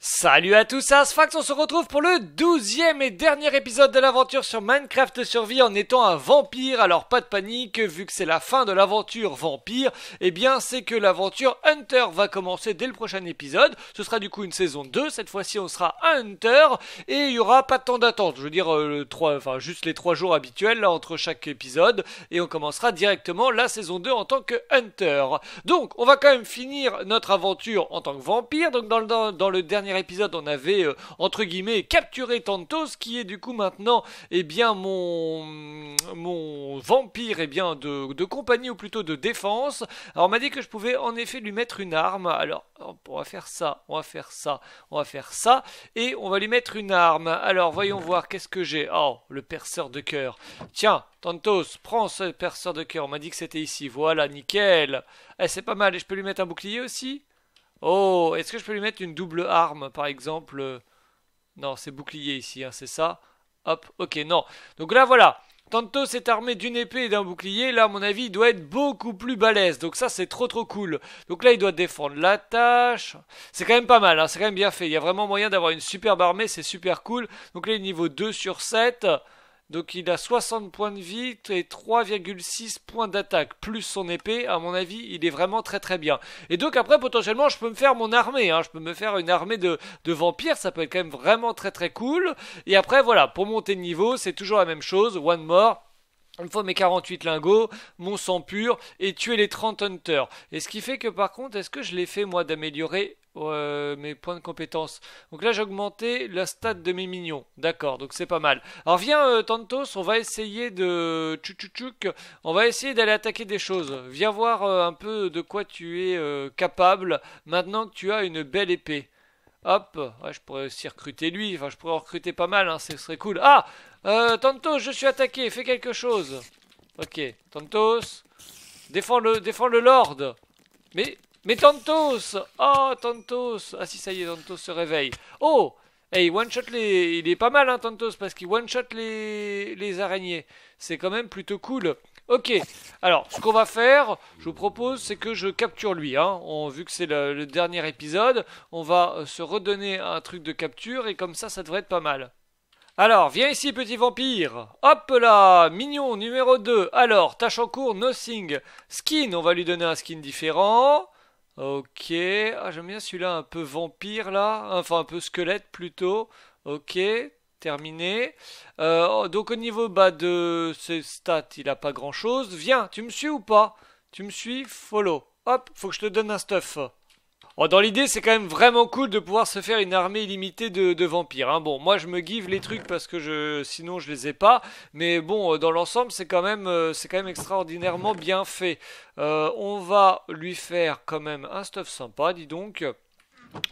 Salut à tous, c'est Asfax, on se retrouve pour le douzième et dernier épisode de l'aventure sur Minecraft Survie en étant un vampire, alors pas de panique, vu que c'est la fin de l'aventure vampire, eh bien c'est que l'aventure Hunter va commencer dès le prochain épisode, ce sera du coup une saison 2, cette fois-ci on sera un Hunter, et il y aura pas de temps d'attente, je veux dire euh, enfin juste les 3 jours habituels entre chaque épisode, et on commencera directement la saison 2 en tant que Hunter. Donc on va quand même finir notre aventure en tant que vampire, donc dans le, dans le dernier épisode, on avait euh, entre guillemets capturé Tantos, qui est du coup maintenant, eh bien, mon, mon vampire, eh bien, de, de compagnie ou plutôt de défense. Alors, on m'a dit que je pouvais en effet lui mettre une arme. Alors, on va faire ça, on va faire ça, on va faire ça, et on va lui mettre une arme. Alors, voyons voir, qu'est-ce que j'ai Oh, le perceur de coeur, Tiens, Tantos, prends ce perceur de coeur On m'a dit que c'était ici. Voilà, nickel. Eh, c'est pas mal. Et je peux lui mettre un bouclier aussi Oh, est-ce que je peux lui mettre une double arme, par exemple euh, Non, c'est bouclier ici, hein, c'est ça. Hop, ok, non. Donc là, voilà. Tantôt c'est armé d'une épée et d'un bouclier, là à mon avis il doit être beaucoup plus balèze, donc ça c'est trop trop cool. Donc là il doit défendre la tâche, c'est quand même pas mal, hein. c'est quand même bien fait, il y a vraiment moyen d'avoir une superbe armée, c'est super cool. Donc là il est niveau 2 sur 7, donc il a 60 points de vie et 3,6 points d'attaque, plus son épée, à mon avis, il est vraiment très très bien. Et donc après, potentiellement, je peux me faire mon armée, hein. je peux me faire une armée de, de vampires, ça peut être quand même vraiment très très cool. Et après, voilà, pour monter de niveau, c'est toujours la même chose, one more, une fois mes 48 lingots, mon sang pur, et tuer les 30 hunters. Et ce qui fait que par contre, est-ce que je l'ai fait moi d'améliorer euh, mes points de compétence Donc là j'ai augmenté la stat de mes minions. D'accord, donc c'est pas mal. Alors viens euh, Tantos, on va essayer de... Tchou-tchou-tchouk, on va essayer d'aller attaquer des choses. Viens voir euh, un peu de quoi tu es capable maintenant que tu as une belle épée. Hop, je pourrais aussi recruter lui, enfin je pourrais recruter pas mal, hein, ce serait cool. Ah euh, Tantos, je suis attaqué, fais quelque chose. Ok, Tantos. Défends le, défends le Lord. Mais, mais Tantos Oh, Tantos Ah si, ça y est, Tantos se réveille. Oh Hey, one-shot les... Il est pas mal, hein, Tantos, parce qu'il one-shot les... les araignées. C'est quand même plutôt cool. Ok, alors, ce qu'on va faire, je vous propose, c'est que je capture lui. Hein. On, vu que c'est le, dernier épisode, on va euh, se redonner un truc de capture, et comme ça, ça devrait être pas mal. Alors, viens ici, petit vampire. Hop là, mignon, numéro 2. Alors, tâche en cours, nothing. Skin, on va lui donner un skin différent. Ok, ah, j'aime bien celui-là, un peu vampire là, enfin un peu squelette plutôt. Ok, terminé. Euh, oh, donc au niveau bas de ses stats, il a pas grand-chose. Viens, tu me suis ou pas Tu me suis Follow. Hop, faut que je te donne un stuff. Oh, dans l'idée, c'est quand même vraiment cool de pouvoir se faire une armée illimitée de, vampires. Hein. Bon, moi, je me give les trucs parce que je, sinon, je les ai pas. Mais bon, euh, dans l'ensemble, c'est quand même, euh, c'est quand même extraordinairement bien fait. Euh, on va lui faire quand même un stuff sympa, dis donc.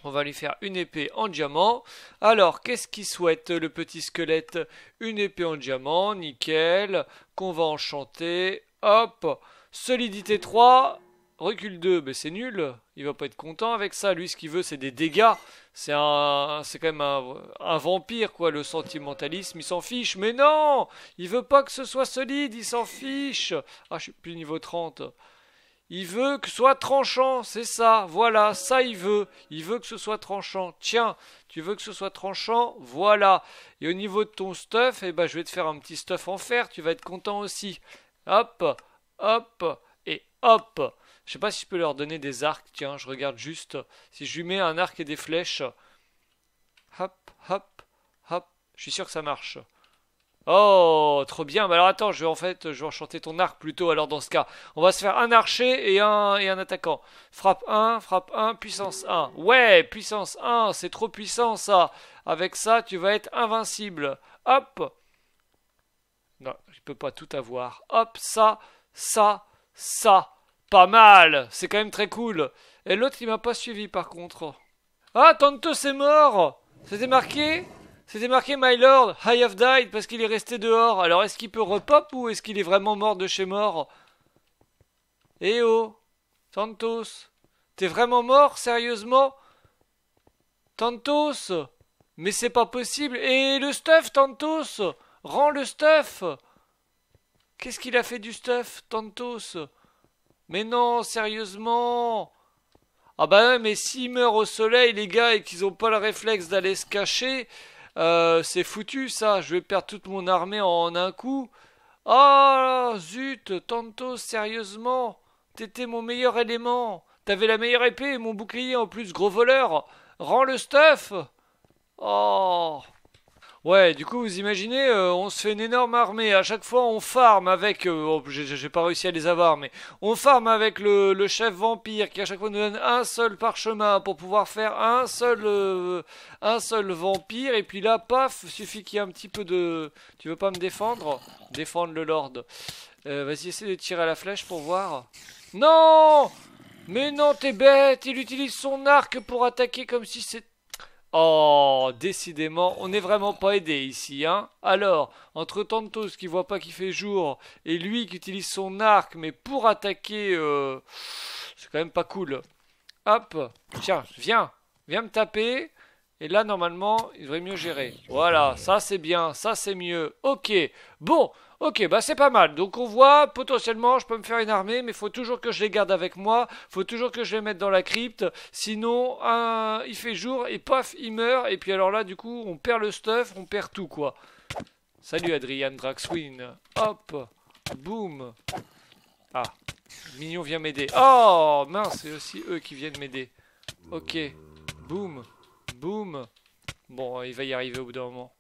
On va lui faire une épée en diamant. Alors, qu'est-ce qu'il souhaite, le petit squelette Une épée en diamant, nickel, qu'on va enchanter. Hop, solidité 3, Recul 2, mais c'est nul. Il va pas être content avec ça. Lui, ce qu'il veut, c'est des dégâts. C'est un, c'est quand même un, vampire, quoi. Le sentimentalisme, il s'en fiche. Mais non, il veut pas que ce soit solide. Il s'en fiche. Ah, je suis plus niveau 30. Il veut que ce soit tranchant, c'est ça, voilà, ça il veut. Il veut que ce soit tranchant. Tiens, tu veux que ce soit tranchant, voilà. Et au niveau de ton stuff, eh ben, je vais te faire un petit stuff en fer, tu vas être content aussi. Hop, hop, et hop. Je sais pas si je peux leur donner des arcs. Tiens, je regarde juste. Si je lui mets un arc et des flèches. Hop, hop, hop. Je suis sûr que ça marche. Oh, trop bien. Mais bah alors attends, je vais en fait, je vais enchanter ton arc plutôt. Alors dans ce cas, on va se faire un archer et un, et un attaquant. Frappe 1, frappe 1, puissance 1. Ouais, puissance 1, c'est trop puissant ça. Avec ça, tu vas être invincible. Hop. Non, je peux pas tout avoir. Hop, ça, ça, ça. Pas mal, c'est quand même très cool. Et l'autre, il m'a pas suivi par contre. Ah, Tantos est mort C'était marqué C'était marqué My Lord, I have died parce qu'il est resté dehors. Alors est-ce qu'il peut repop ou est-ce qu'il est vraiment mort de chez mort Eh oh Tantos T'es vraiment mort, sérieusement Tantos Mais c'est pas possible Et le stuff, Tantos Rends le stuff Qu'est-ce qu'il a fait du stuff, Tantos mais non, sérieusement Ah bah ouais, mais s'ils meurent au soleil, les gars, et qu'ils n'ont pas le réflexe d'aller se cacher, euh, c'est foutu ça, je vais perdre toute mon armée en un coup. Ah zut, tantôt, sérieusement, t'étais mon meilleur élément. T'avais la meilleure épée et mon bouclier en plus, gros voleur. Rends le stuff Oh Ouais, du coup, vous imaginez, euh, on se fait une énorme armée. À chaque fois, on farme avec. Euh, oh, j'ai pas réussi à les avoir, mais on farme avec le, chef vampire qui à chaque fois nous donne un seul parchemin pour pouvoir faire un seul, euh, un seul vampire. Et puis là, paf, suffit qu'il y ait un petit peu de. Tu veux pas me défendre Défendre le lord. Vas-y, essaie de tirer à la flèche pour voir. Non Mais non, t'es bête Il utilise son arc pour attaquer comme si c'était Oh, décidément, on n'est vraiment pas aidé ici, hein Alors, entre Tantos qui voit pas qu'il fait jour, et lui qui utilise son arc, mais pour attaquer, euh, c'est quand même pas cool. Hop, tiens, viens, viens me taper, et là, normalement, il devrait mieux gérer. Voilà, ça c'est bien, ça c'est mieux. Ok, bon, ok, bah c'est pas mal. Donc on voit, potentiellement, je peux me faire une armée, mais faut toujours que je les garde avec moi. Faut toujours que je les mette dans la crypte. Sinon, un, il fait jour et paf, il meurt. Et puis alors là, du coup, on perd le stuff, on perd tout, quoi. Salut Adrian Draxwin. Hop, boum. Ah, Mignon vient m'aider. Oh, mince, c'est aussi eux qui viennent m'aider. Ok, boum. Boum Bon, il va y arriver au bout d'un moment.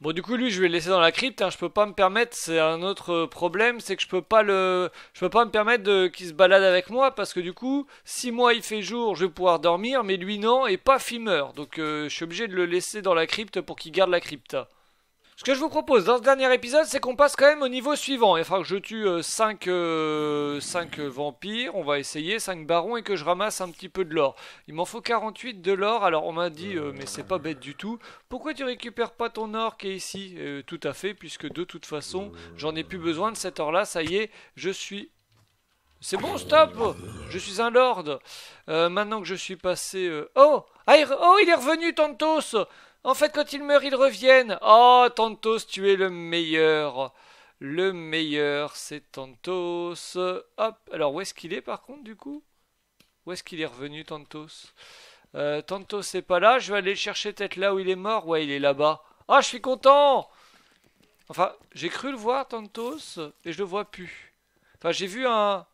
Bon, du coup, lui, je vais le laisser dans la crypte. Hein. Je peux pas me permettre. C'est un autre euh, problème, c'est que je peux pas le, je peux pas me permettre de... qu'il se balade avec moi parce que du coup, si moi il fait jour, je vais pouvoir dormir, mais lui non et pas fumeur. Donc, euh, je suis obligé de le laisser dans la crypte pour qu'il garde la crypte ce que je vous propose dans ce dernier épisode, c'est qu'on passe quand même au niveau suivant. Il faudra que je tue 5, euh, euh, vampires, on va essayer, 5 barons, et que je ramasse un petit peu de l'or. Il m'en faut 48 de l'or, alors on m'a dit, euh, mais c'est pas bête du tout, pourquoi tu récupères pas ton or qui est ici Tout à fait, puisque de toute façon, j'en ai plus besoin de cet or-là, ça y est, je suis c'est bon, stop Je suis un lord Maintenant que je suis passé... Oh ah, Oh, il est revenu, Tantos en fait, quand ils meurent, ils reviennent. Oh, Tantos, tu es le meilleur. Le meilleur, c'est Tantos. Hop. Alors, où est-ce qu'il est, par contre, du coup Où est-ce qu'il est revenu, Tantos euh, Tantos, c'est pas là. Je vais aller le chercher peut-être là où il est mort. Ouais, il est là-bas. Ah, je suis content Enfin, j'ai cru le voir, Tantos, et je le vois plus. Enfin, j'ai vu un...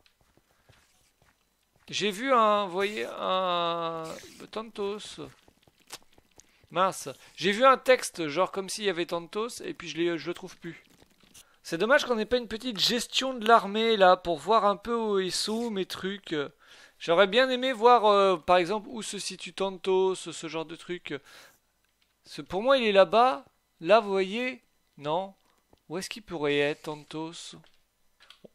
J'ai vu un... Vous voyez, un... Tantos... Mince. J'ai vu un texte, genre comme s'il y avait Tantos, et puis je, le trouve plus. C'est dommage qu'on ait pas une petite gestion de l'armée, là, pour voir un peu où ils sont, mes trucs. J'aurais bien aimé voir, euh, par exemple, où se situe Tantos, ce genre de truc. Pour moi, il est là-bas. Là, vous voyez Non. Où est-ce qu'il pourrait être, Tantos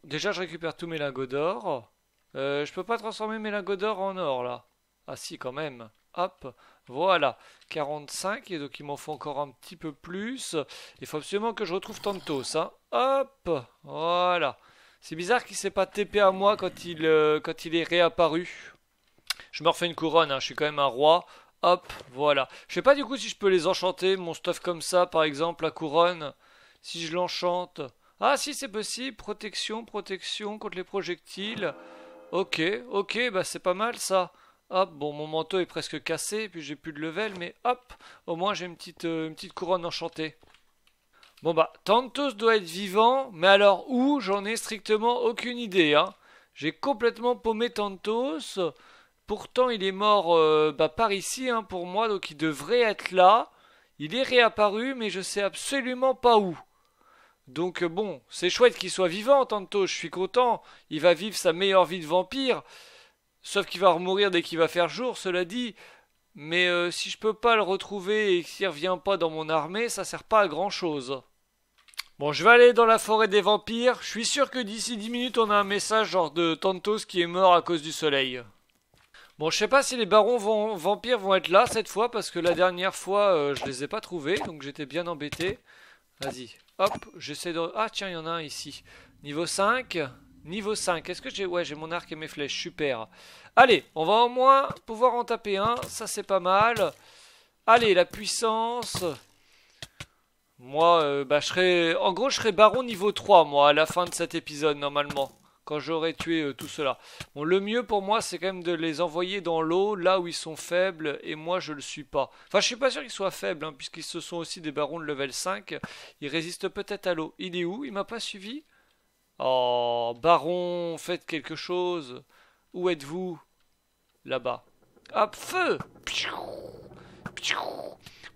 Déjà, je récupère tous mes lingots d'or. Euh, je peux pas transformer mes lingots d'or en or, là. Ah si, quand même. Hop. Voilà, 45, et donc il m'en faut encore un petit peu plus. Il faut absolument que je retrouve tantôt ça. Hein. Hop, voilà. C'est bizarre qu'il s'est pas TP à moi quand il, euh, quand il est réapparu. Je me refais une couronne, hein, je suis quand même un roi. Hop, voilà. Je sais pas du coup si je peux les enchanter, mon stuff comme ça, par exemple, la couronne. Si je l'enchante. Ah si c'est possible, protection, protection contre les projectiles. Ok, ok, bah c'est pas mal ça. Hop, bon, mon manteau est presque cassé, puis j'ai plus de level, mais hop, au moins j'ai euh, une petite, couronne enchantée. Bon bah, Tantos doit être vivant, mais alors où J'en ai strictement aucune idée. Hein. J'ai complètement paumé Tantos. Pourtant, il est mort euh, bah, par ici, hein, pour moi, donc il devrait être là. Il est réapparu, mais je sais absolument pas où. Donc euh, bon, c'est chouette qu'il soit vivant, Tantos, je suis content. Il va vivre sa meilleure vie de vampire. Sauf qu'il va remourir dès qu'il va faire jour, cela dit. Mais euh, si je peux pas le retrouver et qu'il revient pas dans mon armée, ça sert pas à grand chose. Bon, je vais aller dans la forêt des vampires. Je suis sûr que d'ici 10 minutes, on a un message genre de Tantos qui est mort à cause du soleil. Bon, je sais pas si les barons vampires vont être là cette fois, parce que la dernière fois, euh, je les ai pas trouvés, donc j'étais bien embêté. Vas-y, hop, j'essaie de... Ah tiens, il y en a un ici. Niveau 5, Niveau 5, est-ce que j'ai... Ouais, j'ai mon arc et mes flèches, super. Allez, on va au moins pouvoir en taper un, ça c'est pas mal. Allez, la puissance... Moi, euh, bah, je serais, En gros, je serai baron niveau 3, moi, à la fin de cet épisode, normalement. Quand j'aurai tué euh, tout cela. Bon, le mieux pour moi, c'est quand même de les envoyer dans l'eau, là où ils sont faibles, et moi, je le suis pas. Enfin, je suis pas sûr qu'ils soient faibles, hein, puisqu'ils se sont aussi des barons de level 5. Ils résistent peut-être à l'eau. Il est où Il m'a pas suivi Oh, baron, faites quelque chose. Où êtes-vous Là-bas. Hop, feu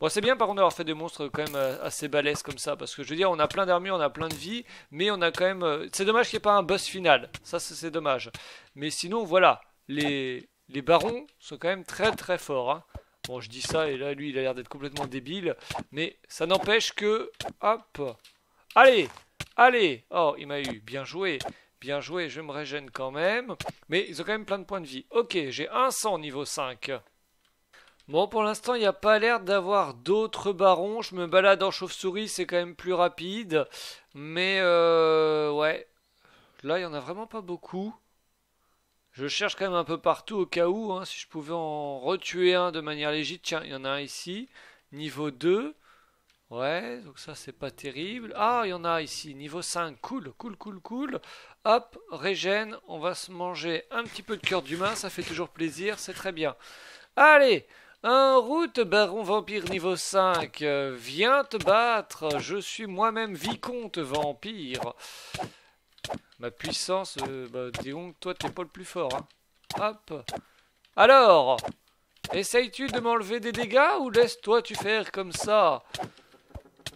Bon, c'est bien par contre d'avoir fait des monstres quand même euh, assez balèzes comme ça, parce que je veux dire, on a plein d'armure, on a plein de vie, mais on a quand même... Euh, c'est dommage qu'il n'y ait pas un boss final, ça c'est dommage. Mais sinon, voilà, les, les barons sont quand même très très forts. Hein. Bon, je dis ça, et là, lui, il a l'air d'être complètement débile, mais ça n'empêche que... Hop Allez Allez Oh, il m'a eu. Bien joué. Bien joué, je me régène quand même. Mais ils ont quand même plein de points de vie. Ok, j'ai un sang niveau 5. Bon, pour l'instant, il n'y a pas l'air d'avoir d'autres barons. Je me balade en chauve-souris, c'est quand même plus rapide. Mais, euh, ouais. Là, il n'y en a vraiment pas beaucoup. Je cherche quand même un peu partout au cas où. Hein. si je pouvais en retuer un de manière légite. Tiens, il y en a un ici. Niveau 2. Ouais, donc ça c'est pas terrible. Ah, il y en a ici, niveau 5, cool, cool, cool, cool. Hop, régène, on va se manger un petit peu de cœur d'humain, ça fait toujours plaisir, c'est très bien. Allez, en route, baron vampire niveau 5, viens te battre, je suis moi-même vicomte vampire. Ma puissance, euh, bah dis donc, toi t'es pas le plus fort. Hein. Hop. Alors, essayes-tu de m'enlever des dégâts ou laisse-toi tu faire comme ça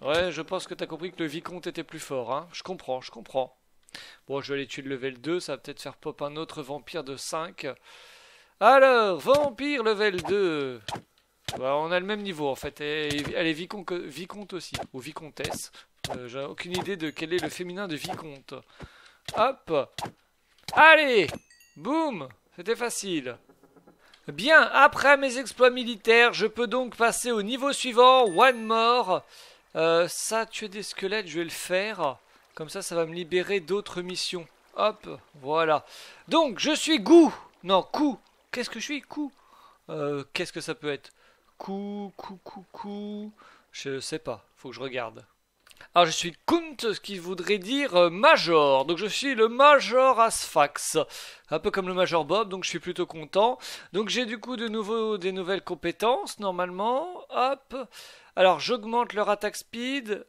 Ouais, je pense que t'as compris que le vicomte était plus fort, hein. Je comprends, je comprends. Bon, je vais aller tuer le level 2, ça va peut-être faire pop un autre vampire de 5. Alors, vampire level 2 bah, On a le même niveau en fait, elle, est vicomte, vicomte, aussi, ou vicomtesse. Euh, j'ai aucune idée de quel est le féminin de vicomte. Hop Allez Boum C'était facile Bien, après mes exploits militaires, je peux donc passer au niveau suivant, One More euh, ça, tuer des squelettes, je vais le faire. Comme ça, ça va me libérer d'autres missions. Hop, voilà. Donc, je suis goût. Non, coup. Qu'est-ce que je suis Coup. Euh, qu'est-ce que ça peut être Coup, coup, coup, coup. Je sais pas. Faut que je regarde. Alors, ah, je suis Kunt, ce qui voudrait dire euh, Major. Donc, je suis le Major Asphax. Un peu comme le Major Bob, donc je suis plutôt content. Donc, j'ai du coup de nouveau des nouvelles compétences, normalement. Hop. Alors, j'augmente leur attaque speed.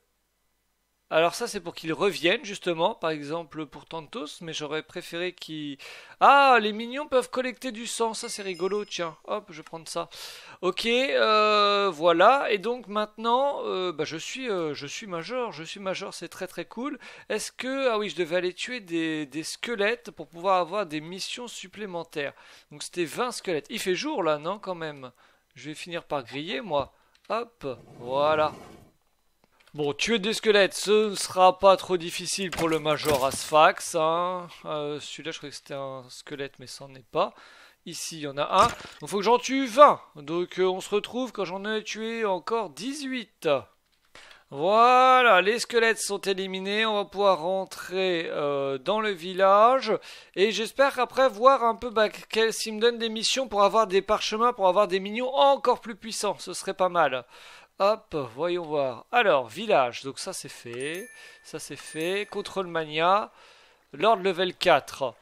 Alors ça, c'est pour qu'ils reviennent, justement. Par exemple, pour Tantos, mais j'aurais préféré qu'ils... Ah, les mignons peuvent collecter du sang. Ça, c'est rigolo. Tiens, hop, je vais prendre ça. Ok, euh, voilà. Et donc, maintenant, euh, bah, je suis euh, je suis major. Je suis major, c'est très très cool. Est-ce que... Ah oui, je devais aller tuer des, des squelettes pour pouvoir avoir des missions supplémentaires. Donc, c'était 20 squelettes. Il fait jour, là, non, quand même je vais finir par griller, moi. Hop, voilà. Bon, tuer des squelettes, ce ne sera pas trop difficile pour le Major Asphax. Hein. Euh, celui-là, je croyais que c'était un squelette, mais ça n'en est pas. Ici, il y en a un. Il faut que j'en tue 20. Donc, euh, on se retrouve quand j'en ai tué encore 18. Voilà, les squelettes sont éliminés, on va pouvoir rentrer euh, dans le village et j'espère après voir un peu bah, s'il me donne des missions pour avoir des parchemins, pour avoir des minions encore plus puissants, ce serait pas mal. Hop, voyons voir. Alors, village, donc ça c'est fait, ça c'est fait, contrôle mania, Lord level 4,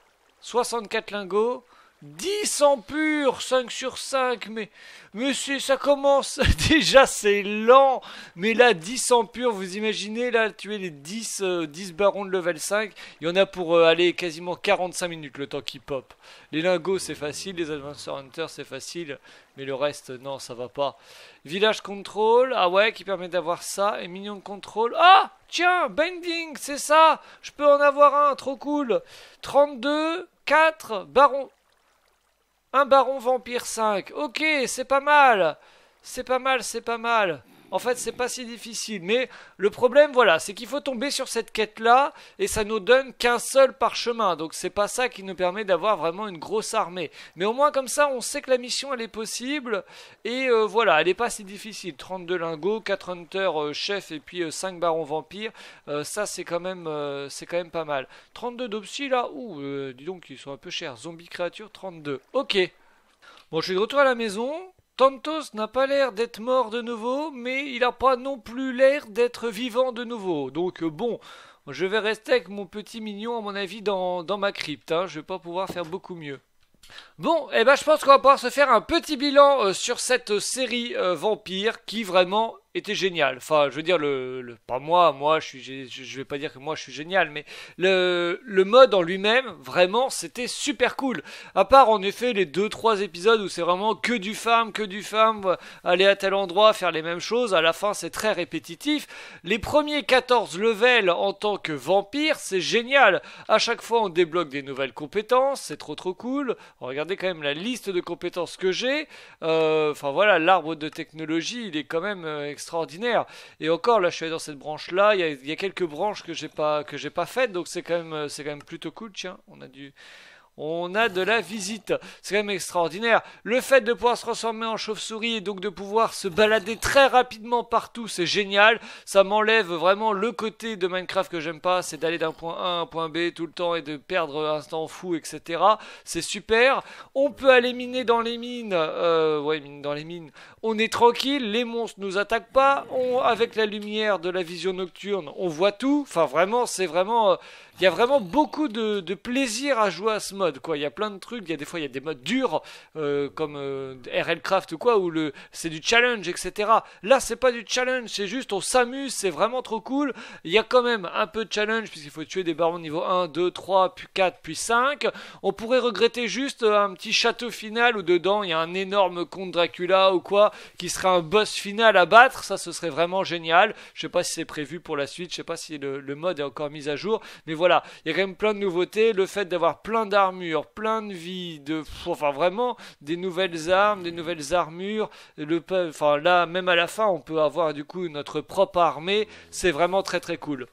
64 lingots, 10 en pur, 5 sur 5, mais, monsieur, ça commence, déjà c'est lent, mais là 10 en pur, vous imaginez, là tuer les 10, euh, barons de level 5, il y en a pour euh, aller quasiment 45 minutes le temps qui pop. Les lingots c'est facile, les advanced Hunter c'est facile, mais le reste non ça va pas. Village Control, ah ouais, qui permet d'avoir ça, et Minion Control, ah Tiens, Bending, c'est ça Je peux en avoir un, trop cool 32, 4, Barons un baron vampire 5. Ok, c'est pas mal. C'est pas mal, c'est pas mal. En fait, c'est pas si difficile. Mais le problème, voilà, c'est qu'il faut tomber sur cette quête-là et ça nous donne qu'un seul parchemin. Donc c'est pas ça qui nous permet d'avoir vraiment une grosse armée. Mais au moins comme ça, on sait que la mission elle est possible et euh, voilà, elle est pas si difficile. 32 lingots, 4 hunters chef, euh, chefs et puis euh, cinq 5 barons vampires. ça c'est quand même c'est quand même pas mal. 32 d'opsie, là, ouh, dis donc ils sont un peu chers. Zombie créature 32. OK. Bon, je suis de retour à la maison. Tantos n'a pas l'air d'être mort de nouveau, mais il n'a pas non plus l'air d'être vivant de nouveau. Donc euh, bon, je vais rester avec mon petit mignon, à mon avis, dans, dans ma crypte. Je hein. Je vais pas pouvoir faire beaucoup mieux. Bon, eh ben je pense qu'on va pouvoir se faire un petit bilan euh, sur cette série euh, Vampire qui vraiment était génial. Enfin, je veux dire, le, pas moi, moi, je, suis, je, vais pas dire que moi je suis génial, mais le, le mode en lui-même, vraiment, c'était super cool. À part, en effet, les deux trois épisodes où c'est vraiment que du femme, que du femme, aller à tel endroit, faire les mêmes choses, à la fin, c'est très répétitif. Les premiers 14 levels en tant que vampire, c'est génial. À chaque fois, on débloque des nouvelles compétences, c'est trop trop cool. Regardez quand même la liste de compétences que j'ai. Euh, enfin, voilà, l'arbre de technologie, il est quand même euh, extraordinaire. Et encore, là, je suis dans cette branche-là. Il y, a quelques branches que j'ai pas que j'ai pas faites, donc c'est quand même euh, c'est quand même plutôt cool. Tiens, on a dû on a de la visite. C'est quand même extraordinaire. Le fait de pouvoir se transformer en chauve-souris et donc de pouvoir se balader très rapidement partout, c'est génial. Ça m'enlève vraiment le côté de Minecraft que j'aime pas, c'est d'aller d'un point A à un point B tout le temps et de perdre un temps fou, etc. C'est super. On peut aller miner dans les mines. Euh, ouais, dans les mines. On est tranquille, les monstres nous attaquent pas. avec la lumière de la vision nocturne, on voit tout. Enfin, vraiment, c'est vraiment... Euh, il y a vraiment beaucoup de, plaisir à jouer à ce mode. Quoi. Il y a plein de trucs. Il y a des fois, il y a des modes durs euh, comme RLCraft euh, RL Craft ou quoi, où le c'est du challenge, etc. Là, c'est pas du challenge, c'est juste on s'amuse, c'est vraiment trop cool. Il y a quand même un peu de challenge puisqu'il faut tuer des barons niveau 1, 2, 3, puis 4, puis 5. On pourrait regretter juste euh, un petit château final où dedans il y a un énorme comte Dracula ou quoi qui serait un boss final à battre. Ça, ce serait vraiment génial. Je sais pas si c'est prévu pour la suite, je sais pas si le, le mode est encore mis à jour, mais voilà voilà, il y a quand même plein de nouveautés, le fait d'avoir plein d'armures, plein de vie, de, enfin vraiment des nouvelles armes, des nouvelles armures, le, enfin là même à la fin on peut avoir du coup notre propre armée, c'est vraiment très très cool.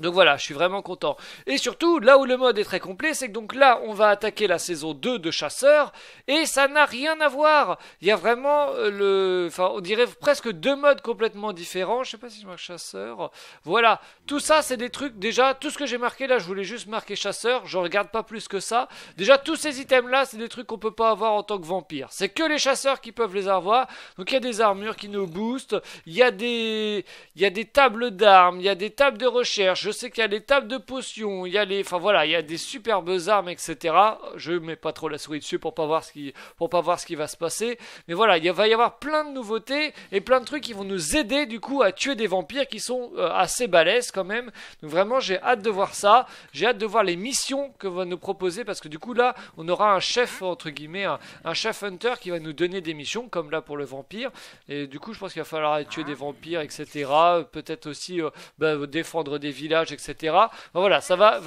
Donc voilà, je suis vraiment content. Et surtout, là où le mode est très complet, c'est que donc là, on va attaquer la saison 2 de chasseur et ça n'a rien à voir. Il y a vraiment euh, le... Enfin, on dirait presque deux modes complètement différents. Je sais pas si je marque Chasseur. Voilà, tout ça, c'est des trucs, déjà, tout ce que j'ai marqué là, je voulais juste marquer Chasseur, je regarde pas plus que ça. Déjà, tous ces items-là, c'est des trucs qu'on peut pas avoir en tant que vampire. C'est que les chasseurs qui peuvent les avoir. Donc il y a des armures qui nous boostent, il y a des... Il y a des tables d'armes, il y a des tables de recherche, je sais qu'il y a les tables de potions, il y a les, enfin voilà, il y a des superbes armes, etc. Je mets pas trop la souris dessus pour pas voir ce qui, pour pas voir ce qui va se passer. Mais voilà, il va y avoir plein de nouveautés et plein de trucs qui vont nous aider du coup à tuer des vampires qui sont euh, assez balèzes quand même. Donc vraiment, j'ai hâte de voir ça. J'ai hâte de voir les missions que va nous proposer parce que du coup là, on aura un chef entre guillemets, un, chef hunter qui va nous donner des missions comme là pour le vampire. Et du coup, je pense qu'il va falloir tuer des vampires, etc. Peut-être aussi euh, bah, défendre des villes etc. Voilà, ça va,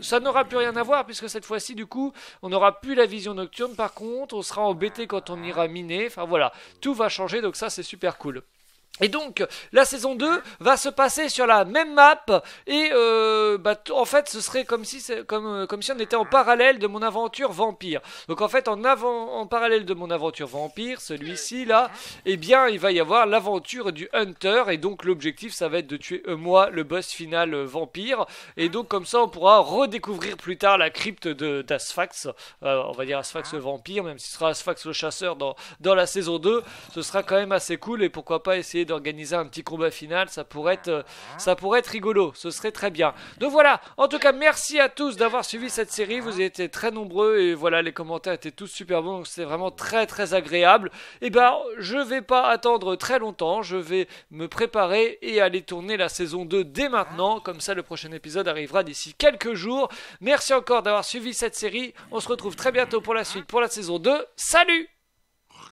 ça n'aura plus rien à voir puisque cette fois-ci, du coup, on n'aura plus la vision nocturne. Par contre, on sera embêté quand on ira miner. Enfin voilà, tout va changer. Donc ça, c'est super cool. Et donc, la saison 2 va se passer sur la même map, et euh, bah, en fait, ce serait comme si, comme, euh, comme si on était en parallèle de mon aventure vampire. Donc, en fait, en, avant, en parallèle de mon aventure vampire, celui-ci là, eh bien, il va y avoir l'aventure du Hunter, et donc l'objectif, ça va être de tuer euh, moi, le boss final vampire. Et donc, comme ça, on pourra redécouvrir plus tard la crypte d'Asphax, on va dire Asphax le vampire, même si ce sera Asphax le chasseur dans, dans la saison 2, ce sera quand même assez cool, et pourquoi pas essayer d'organiser un petit combat final, ça pourrait être, euh, ah. ça pourrait être rigolo, ce serait très bien. Donc voilà, en tout cas, merci à tous d'avoir suivi cette série, vous étiez très nombreux et voilà, les commentaires étaient tous super bons, donc c'était vraiment très très agréable. Et eh ben, je vais pas attendre très longtemps, je vais me préparer et aller tourner la saison 2 dès maintenant, comme ça le prochain épisode arrivera d'ici quelques jours. Merci encore d'avoir suivi cette série, on se retrouve très bientôt pour la suite pour la saison 2. Salut